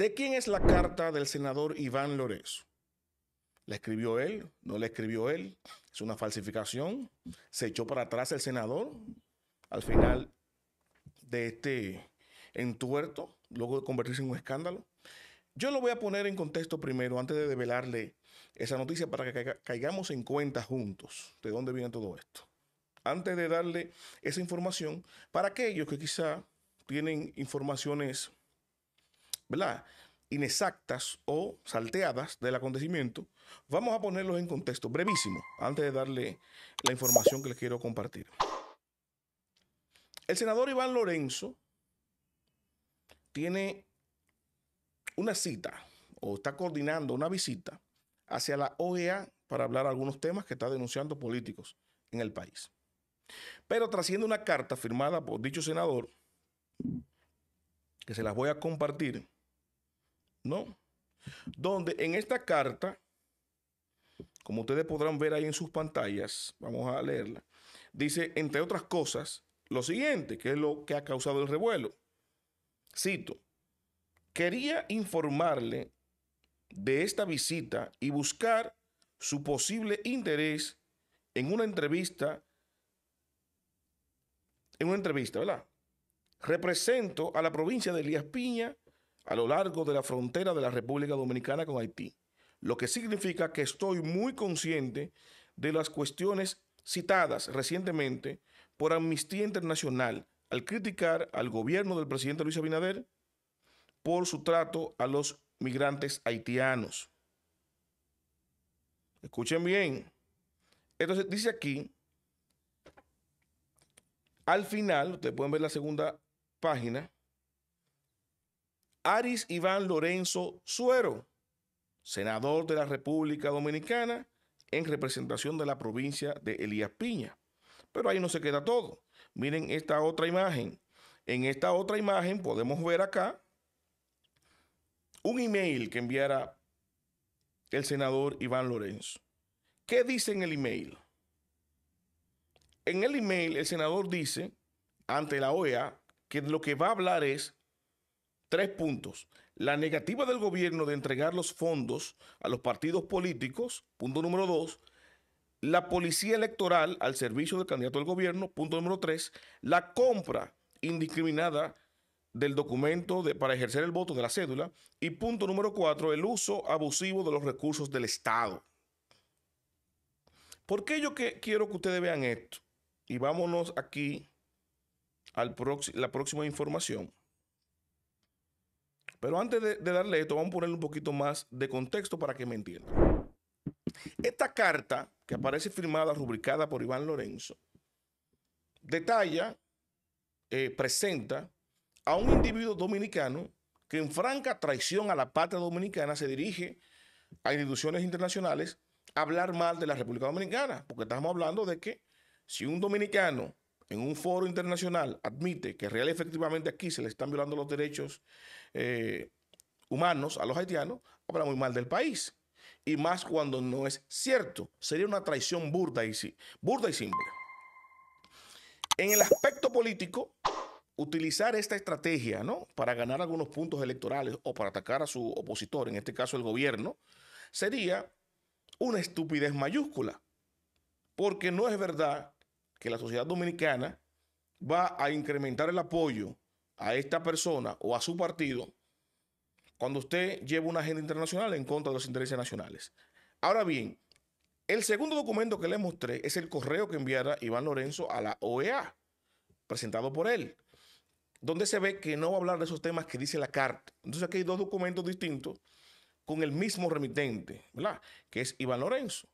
¿De quién es la carta del senador Iván Lorenzo? ¿La escribió él? ¿No la escribió él? ¿Es una falsificación? ¿Se echó para atrás el senador al final de este entuerto, luego de convertirse en un escándalo? Yo lo voy a poner en contexto primero, antes de develarle esa noticia, para que caigamos en cuenta juntos de dónde viene todo esto. Antes de darle esa información, para aquellos que quizá tienen informaciones ¿verdad? inexactas o salteadas del acontecimiento, vamos a ponerlos en contexto, brevísimo, antes de darle la información que les quiero compartir. El senador Iván Lorenzo tiene una cita o está coordinando una visita hacia la OEA para hablar algunos temas que está denunciando políticos en el país. Pero trasciendo una carta firmada por dicho senador, que se las voy a compartir, ¿no? Donde en esta carta, como ustedes podrán ver ahí en sus pantallas, vamos a leerla, dice, entre otras cosas, lo siguiente, que es lo que ha causado el revuelo. Cito, quería informarle de esta visita y buscar su posible interés en una entrevista, en una entrevista, ¿verdad? Represento a la provincia de Elías Piña a lo largo de la frontera de la República Dominicana con Haití, lo que significa que estoy muy consciente de las cuestiones citadas recientemente por Amnistía Internacional al criticar al gobierno del presidente Luis Abinader por su trato a los migrantes haitianos. Escuchen bien. Entonces dice aquí, al final, ustedes pueden ver la segunda página, Aris Iván Lorenzo Suero, senador de la República Dominicana en representación de la provincia de Elías Piña. Pero ahí no se queda todo. Miren esta otra imagen. En esta otra imagen podemos ver acá un email que enviara el senador Iván Lorenzo. ¿Qué dice en el email? En el email el senador dice ante la OEA que lo que va a hablar es Tres puntos. La negativa del gobierno de entregar los fondos a los partidos políticos. Punto número dos. La policía electoral al servicio del candidato del gobierno. Punto número tres. La compra indiscriminada del documento de, para ejercer el voto de la cédula. Y punto número cuatro. El uso abusivo de los recursos del Estado. ¿Por qué yo que, quiero que ustedes vean esto? Y vámonos aquí a la próxima información. Pero antes de, darle esto, vamos a ponerle un poquito más de contexto para que me entiendan. Esta carta, que aparece firmada, rubricada por Iván Lorenzo, detalla, eh, presenta a un individuo dominicano que en franca traición a la patria dominicana se dirige a instituciones internacionales a hablar mal de la República Dominicana, porque estamos hablando de que si un dominicano en un foro internacional admite que real efectivamente aquí se le están violando los derechos eh, humanos a los haitianos, habla muy mal del país. Y más cuando no es cierto. Sería una traición burda y, burda y simple. En el aspecto político, utilizar esta estrategia ¿no? para ganar algunos puntos electorales o para atacar a su opositor, en este caso el gobierno, sería una estupidez mayúscula. Porque no es verdad que la sociedad dominicana va a incrementar el apoyo a esta persona o a su partido cuando usted lleva una agenda internacional en contra de los intereses nacionales. Ahora bien, el segundo documento que le mostré es el correo que enviara Iván Lorenzo a la OEA, presentado por él, donde se ve que no va a hablar de esos temas que dice la carta. Entonces aquí hay dos documentos distintos con el mismo remitente, ¿verdad? Que es Iván Lorenzo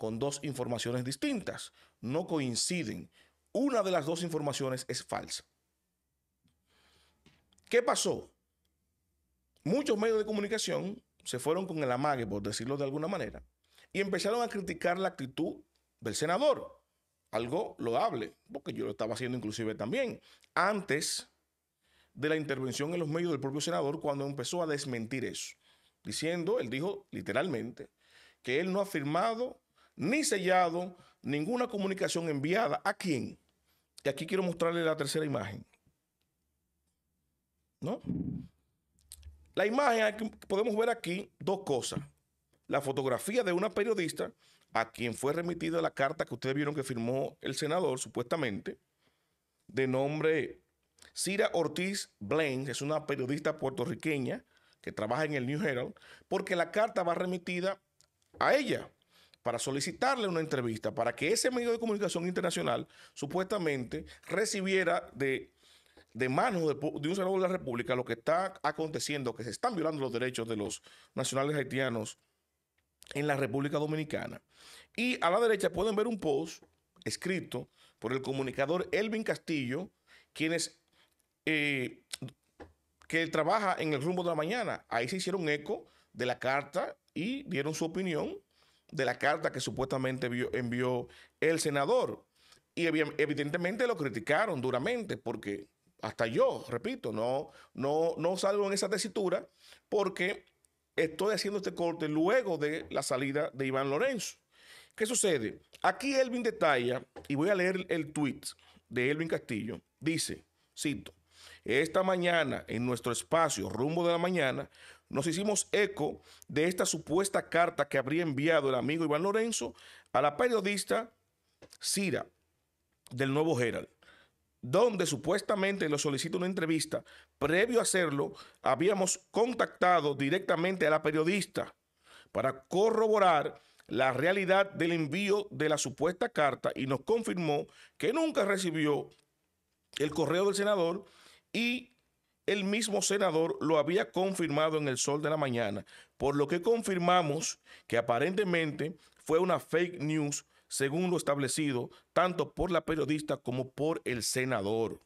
con dos informaciones distintas. No coinciden. Una de las dos informaciones es falsa. ¿Qué pasó? Muchos medios de comunicación se fueron con el amague, por decirlo de alguna manera, y empezaron a criticar la actitud del senador. Algo loable, porque yo lo estaba haciendo inclusive también, antes de la intervención en los medios del propio senador cuando empezó a desmentir eso, diciendo, él dijo literalmente, que él no ha firmado ni sellado, ninguna comunicación enviada. ¿A quién? Y aquí quiero mostrarle la tercera imagen. ¿No? La imagen, podemos ver aquí dos cosas. La fotografía de una periodista a quien fue remitida la carta que ustedes vieron que firmó el senador, supuestamente, de nombre Cira Ortiz Blaine, es una periodista puertorriqueña que trabaja en el New Herald, porque la carta va remitida a ella para solicitarle una entrevista, para que ese medio de comunicación internacional supuestamente recibiera de, de manos de, un senador de la República lo que está aconteciendo, que se están violando los derechos de los nacionales haitianos en la República Dominicana. Y a la derecha pueden ver un post escrito por el comunicador Elvin Castillo, quien es, eh, que trabaja en el rumbo de la mañana. Ahí se hicieron eco de la carta y dieron su opinión de la carta que supuestamente envió, el senador. Y evidentemente lo criticaron duramente porque hasta yo, repito, no, no, no salgo en esa tesitura porque estoy haciendo este corte luego de la salida de Iván Lorenzo. ¿Qué sucede? Aquí Elvin detalla, y voy a leer el tweet de Elvin Castillo, dice, cito, esta mañana, en nuestro espacio Rumbo de la Mañana, nos hicimos eco de esta supuesta carta que habría enviado el amigo Iván Lorenzo a la periodista Cira del Nuevo Herald, donde supuestamente lo solicita una entrevista. Previo a hacerlo, habíamos contactado directamente a la periodista para corroborar la realidad del envío de la supuesta carta y nos confirmó que nunca recibió el correo del senador y el mismo senador lo había confirmado en el sol de la mañana, por lo que confirmamos que aparentemente fue una fake news según lo establecido tanto por la periodista como por el senador.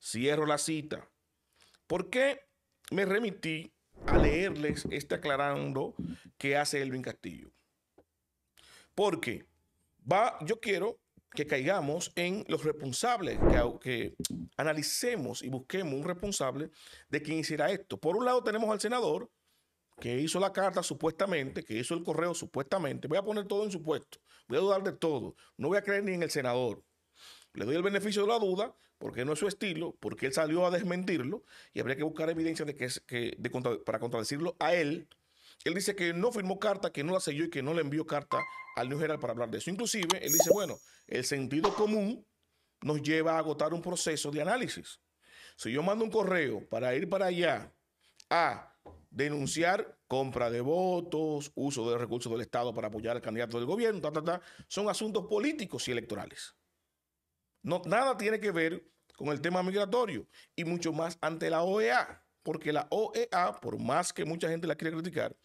Cierro la cita. ¿Por qué me remití a leerles este aclarando que hace Elvin Castillo? Porque va, yo quiero que caigamos en los responsables, que, analicemos y busquemos un responsable de quien hiciera esto. Por un lado tenemos al senador, que hizo la carta supuestamente, que hizo el correo supuestamente. Voy a poner todo en puesto, voy a dudar de todo, no voy a creer ni en el senador. Le doy el beneficio de la duda, porque no es su estilo, porque él salió a desmentirlo y habría que buscar evidencia de que, para contradecirlo a él él dice que no firmó carta, que no la selló y que no le envió carta al New Herald para hablar de eso. Inclusive, él dice, bueno, el sentido común nos lleva a agotar un proceso de análisis. Si yo mando un correo para ir para allá a denunciar compra de votos, uso de recursos del Estado para apoyar al candidato del gobierno, son asuntos políticos y electorales. No, nada tiene que ver con el tema migratorio y mucho más ante la OEA porque la OEA, por más que mucha gente la quiera criticar,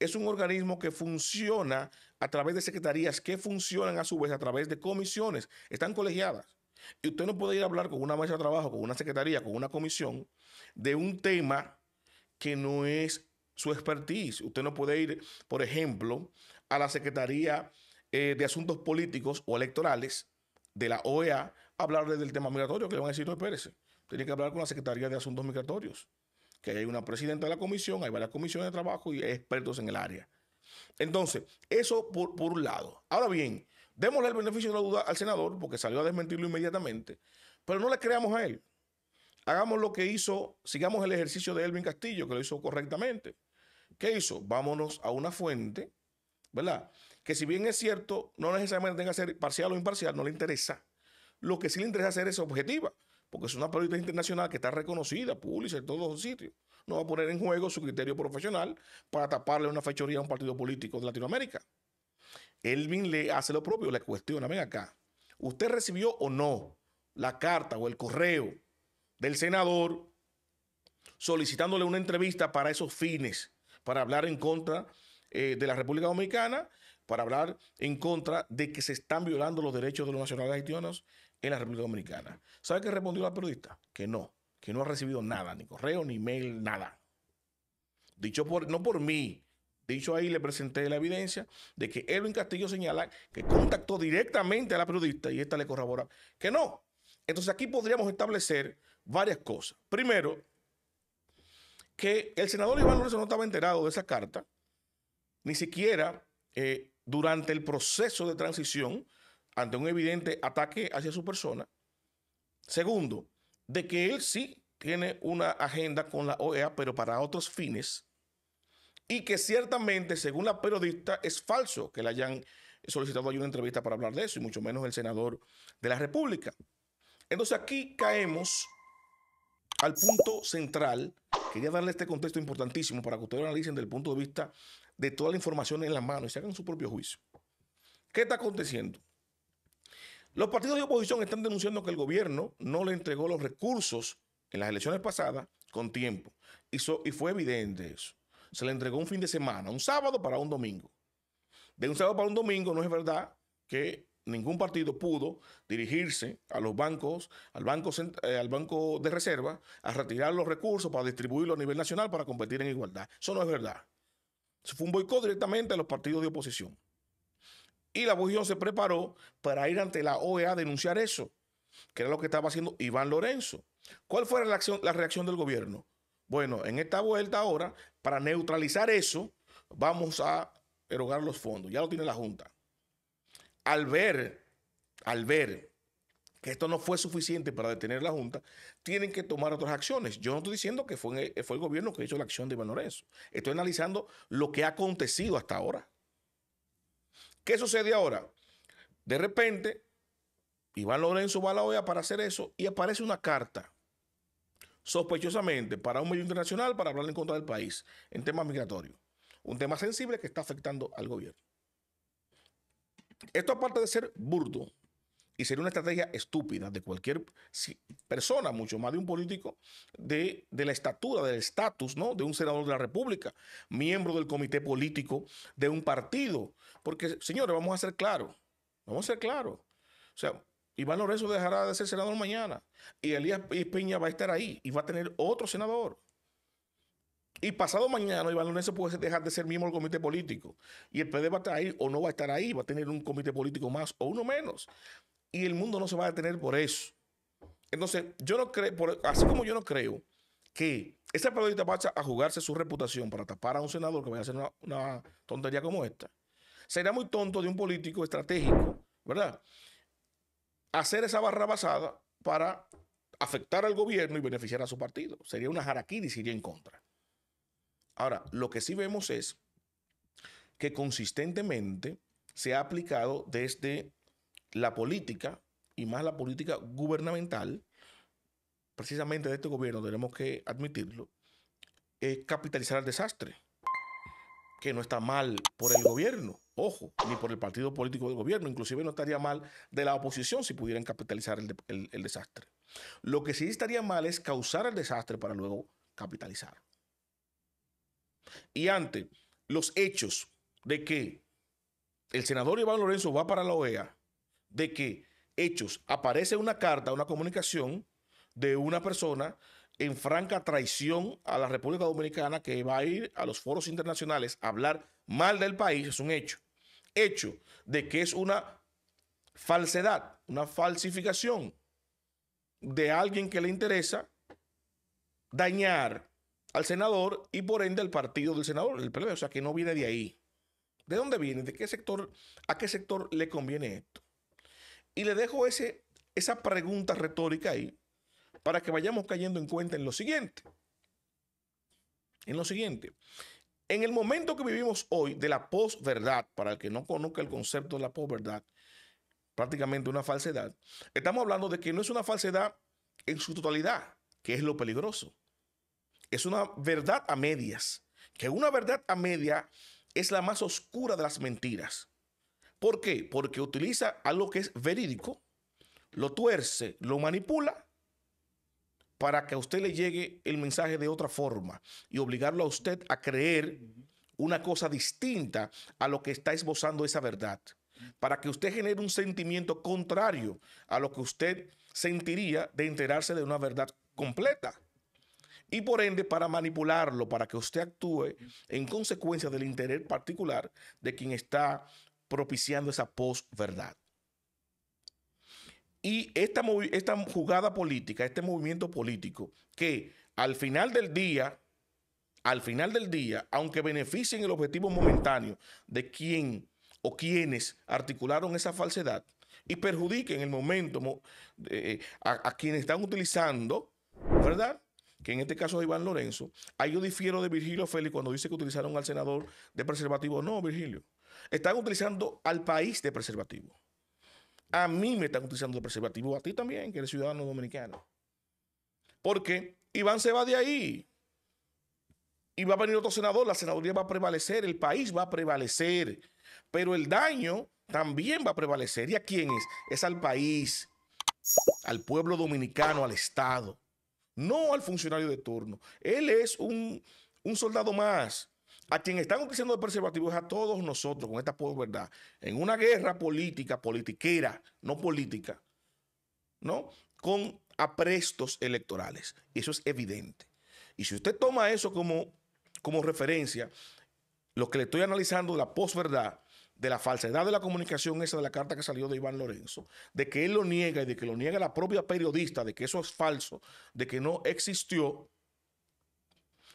es un organismo que funciona a través de secretarías que funcionan a su vez a través de comisiones, están colegiadas. Y usted no puede ir a hablar con una mesa de trabajo, con una secretaría, con una comisión de un tema que no es su expertise. Usted no puede ir, por ejemplo, a la Secretaría eh, de Asuntos Políticos o Electorales de la OEA a hablarle del tema migratorio, que le van a decir, no, espérese, tiene que hablar con la Secretaría de Asuntos Migratorios que hay una presidenta de la comisión, hay varias comisiones de trabajo y expertos en el área. Entonces, eso por, por un lado. Ahora bien, démosle el beneficio de la duda al senador, porque salió a desmentirlo inmediatamente, pero no le creamos a él. Hagamos lo que hizo, sigamos el ejercicio de Elvin Castillo, que lo hizo correctamente. ¿Qué hizo? Vámonos a una fuente, ¿verdad? Que si bien es cierto, no necesariamente tenga que ser parcial o imparcial, no le interesa. Lo que sí le interesa hacer es objetiva porque es una periodista internacional que está reconocida, pública en todos los sitios. No va a poner en juego su criterio profesional para taparle una fechoría a un partido político de Latinoamérica. Elvin le hace lo propio, le cuestiona, ven acá, ¿usted recibió o no la carta o el correo del senador solicitándole una entrevista para esos fines, para hablar en contra eh, de la República Dominicana, para hablar en contra de que se están violando los derechos de los nacionales haitianos en la República Dominicana. ¿Sabe qué respondió la periodista? Que no, que no ha recibido nada, ni correo, ni mail, nada. Dicho por, no por mí, dicho ahí le presenté la evidencia de que Edwin Castillo señala que contactó directamente a la periodista y esta le corrobora que no. Entonces aquí podríamos establecer varias cosas. Primero, que el senador Iván Lorenzo no estaba enterado de esa carta, ni siquiera eh, durante el proceso de transición, ante un evidente ataque hacia su persona. Segundo, de que él sí tiene una agenda con la OEA, pero para otros fines. Y que ciertamente, según la periodista, es falso que le hayan solicitado una entrevista para hablar de eso, y mucho menos el senador de la República. Entonces aquí caemos al punto central. Quería darle este contexto importantísimo para que ustedes lo analicen desde el punto de vista de toda la información en la mano y se hagan su propio juicio. ¿Qué está aconteciendo? Los partidos de oposición están denunciando que el gobierno no le entregó los recursos en las elecciones pasadas con tiempo. Y, fue evidente eso. Se le entregó un fin de semana, un sábado para un domingo. De un sábado para un domingo no es verdad que ningún partido pudo dirigirse a los bancos, al banco, eh, al banco de reserva, a retirar los recursos para distribuirlos a nivel nacional para competir en igualdad. Eso no es verdad. Se fue un boicot directamente a los partidos de oposición. Y la Bujio se preparó para ir ante la OEA a denunciar eso, que era lo que estaba haciendo Iván Lorenzo. ¿Cuál fue la reacción, del gobierno? Bueno, en esta vuelta ahora, para neutralizar eso, vamos a erogar los fondos. Ya lo tiene la Junta. Al ver, al ver que esto no fue suficiente para detener la Junta, tienen que tomar otras acciones. Yo no estoy diciendo que fue, fue el gobierno que hizo la acción de Iván Lorenzo. Estoy analizando lo que ha acontecido hasta ahora. ¿Qué sucede ahora? De repente, Iván Lorenzo va a la OEA para hacer eso y aparece una carta, sospechosamente, para un medio internacional para hablar en contra del país en temas migratorios. Un tema sensible que está afectando al gobierno. Esto aparte de ser burdo, y sería una estrategia estúpida de cualquier persona, mucho más de un político, de, la estatura, del estatus, ¿no? De un senador de la República, miembro del comité político de un partido. Porque, señores, vamos a ser claros, vamos a ser claros. O sea, Iván Lorenzo dejará de ser senador mañana y Elías Peña va a estar ahí y va a tener otro senador. Y pasado mañana Iván Lorenzo puede dejar de ser miembro del comité político. Y el PD va a estar ahí o no va a estar ahí, va a tener un comité político más o uno menos. Y el mundo no se va a detener por eso. Entonces, yo no creo, así como yo no creo que esa periodista vaya a jugarse su reputación para tapar a un senador que vaya a hacer una, tontería como esta, sería muy tonto de un político estratégico, ¿verdad? Hacer esa barra basada para afectar al gobierno y beneficiar a su partido. Sería una jaraquiri, si iría en contra. Ahora, lo que sí vemos es que consistentemente se ha aplicado desde la política, y más la política gubernamental, precisamente de este gobierno, tenemos que admitirlo, es capitalizar el desastre, que no está mal por el gobierno, ojo, ni por el partido político del gobierno, inclusive no estaría mal de la oposición si pudieran capitalizar el, desastre. Lo que sí estaría mal es causar el desastre para luego capitalizar. Y ante los hechos de que el senador Iván Lorenzo va para la OEA, de que hechos, aparece una carta, una comunicación de una persona en franca traición a la República Dominicana que va a ir a los foros internacionales a hablar mal del país, es un hecho. Hecho de que es una falsedad, una falsificación de alguien que le interesa dañar al senador y por ende al partido del senador, el PLD, o sea que no viene de ahí. ¿De dónde viene? ¿De qué sector? ¿A qué sector le conviene esto? Y le dejo ese, esa pregunta retórica ahí para que vayamos cayendo en cuenta en lo siguiente. En lo siguiente. En el momento que vivimos hoy de la posverdad, para el que no conozca el concepto de la posverdad, prácticamente una falsedad, estamos hablando de que no es una falsedad en su totalidad, que es lo peligroso. Es una verdad a medias, que una verdad a media es la más oscura de las mentiras. ¿Por qué? Porque utiliza algo que es verídico, lo tuerce, lo manipula para que a usted le llegue el mensaje de otra forma y obligarlo a usted a creer una cosa distinta a lo que está esbozando esa verdad, para que usted genere un sentimiento contrario a lo que usted sentiría de enterarse de una verdad completa. Y por ende, para manipularlo, para que usted actúe en consecuencia del interés particular de quien está propiciando esa posverdad. Y esta, esta jugada política, este movimiento político, que al final del día, al final del día, aunque beneficien el objetivo momentáneo de quién o quienes articularon esa falsedad y perjudiquen el momento eh, a, a quienes están utilizando, ¿verdad? que en este caso es Iván Lorenzo, ahí yo difiero de Virgilio Félix cuando dice que utilizaron al senador de preservativo. No, Virgilio, están utilizando al país de preservativo. A mí me están utilizando de preservativo, a ti también, que eres ciudadano dominicano. Porque Iván se va de ahí. Y va a venir otro senador, la senaduría va a prevalecer, el país va a prevalecer. Pero el daño también va a prevalecer. ¿Y a quién es? Es al país, al pueblo dominicano, al Estado. No al funcionario de turno. Él es un, un soldado más a quien están utilizando de preservativo es a todos nosotros con esta posverdad. En una guerra política, politiquera, no política, ¿no? Con aprestos electorales. Y Eso es evidente. Y si usted toma eso como, como referencia, lo que le estoy analizando de la posverdad, de la falsedad de la comunicación esa de la carta que salió de Iván Lorenzo, de que él lo niega y de que lo niega la propia periodista, de que eso es falso, de que no existió,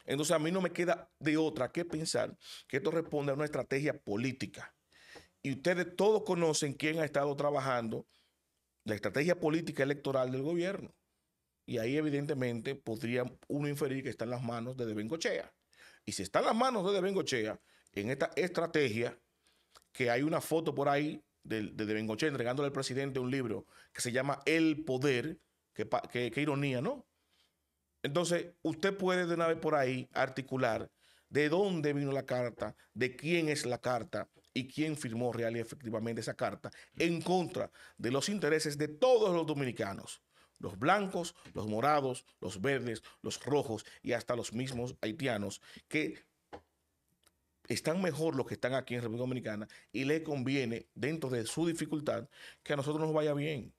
entonces a mí no me queda de otra que pensar que esto responde a una estrategia política. Y ustedes todos conocen quién ha estado trabajando la estrategia política electoral del gobierno. Y ahí evidentemente podría uno inferir que está en las manos de Devengochea. Y si está en las manos de Devengochea, en esta estrategia, que hay una foto por ahí de, de entregándole al presidente un libro que se llama El Poder, qué ironía, ¿no? Entonces, usted puede de una vez por ahí articular de dónde vino la carta, de quién es la carta y quién firmó real y efectivamente esa carta en contra de los intereses de todos los dominicanos, los blancos, los morados, los verdes, los rojos y hasta los mismos haitianos que están mejor los que están aquí en República Dominicana y le conviene dentro de su dificultad que a nosotros nos vaya bien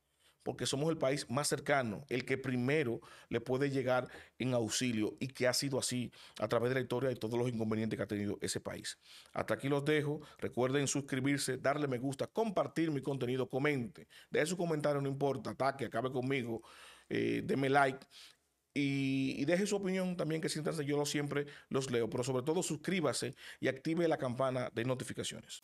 porque somos el país más cercano, el que primero le puede llegar en auxilio y que ha sido así a través de la historia y todos los inconvenientes que ha tenido ese país. Hasta aquí los dejo. Recuerden suscribirse, darle me gusta, compartir mi contenido, comente. Deje su comentario, no importa, ataque, acabe conmigo, eh, deme like y, deje su opinión también que siéntanse, yo siempre los leo, pero sobre todo suscríbase y active la campana de notificaciones.